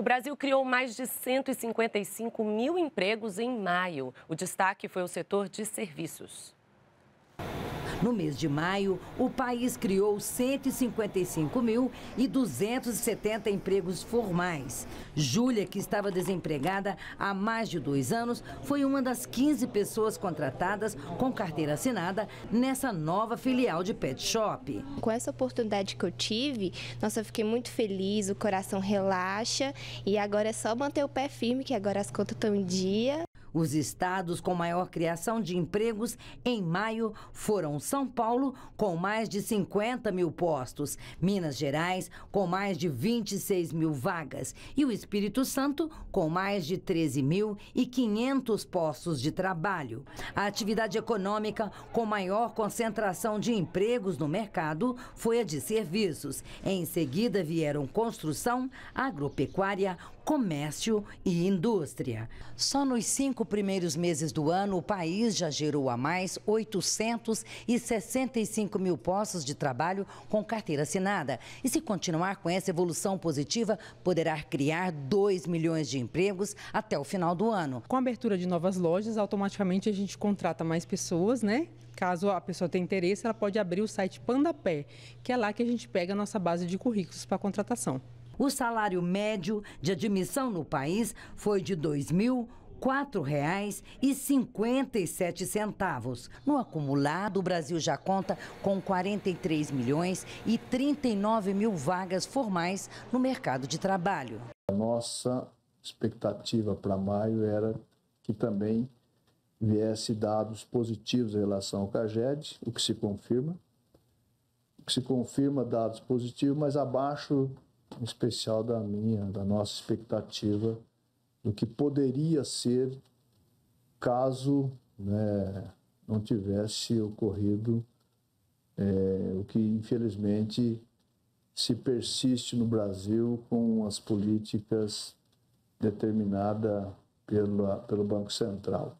O Brasil criou mais de 155 mil empregos em maio. O destaque foi o setor de serviços. No mês de maio, o país criou 155.270 empregos formais. Júlia, que estava desempregada há mais de dois anos, foi uma das 15 pessoas contratadas com carteira assinada nessa nova filial de Pet Shop. Com essa oportunidade que eu tive, nossa, eu fiquei muito feliz, o coração relaxa e agora é só manter o pé firme, que agora as contas estão em dia. Os estados com maior criação de empregos em maio foram São Paulo, com mais de 50 mil postos, Minas Gerais, com mais de 26 mil vagas e o Espírito Santo, com mais de 13.500 postos de trabalho. A atividade econômica com maior concentração de empregos no mercado foi a de serviços. Em seguida vieram construção, agropecuária, comércio e indústria. Só nos cinco cinco primeiros meses do ano, o país já gerou a mais 865 mil postos de trabalho com carteira assinada. E se continuar com essa evolução positiva, poderá criar 2 milhões de empregos até o final do ano. Com a abertura de novas lojas, automaticamente a gente contrata mais pessoas, né? Caso a pessoa tenha interesse, ela pode abrir o site Pandapé, que é lá que a gente pega a nossa base de currículos para contratação. O salário médio de admissão no país foi de 2 mil R$ 4,57. No acumulado, o Brasil já conta com 43 milhões e 39 mil vagas formais no mercado de trabalho. A nossa expectativa para maio era que também viesse dados positivos em relação ao CAGED, o que se confirma. O que se confirma dados positivos, mas abaixo, em especial da minha, da nossa expectativa do que poderia ser caso né, não tivesse ocorrido é, o que, infelizmente, se persiste no Brasil com as políticas determinadas pelo Banco Central.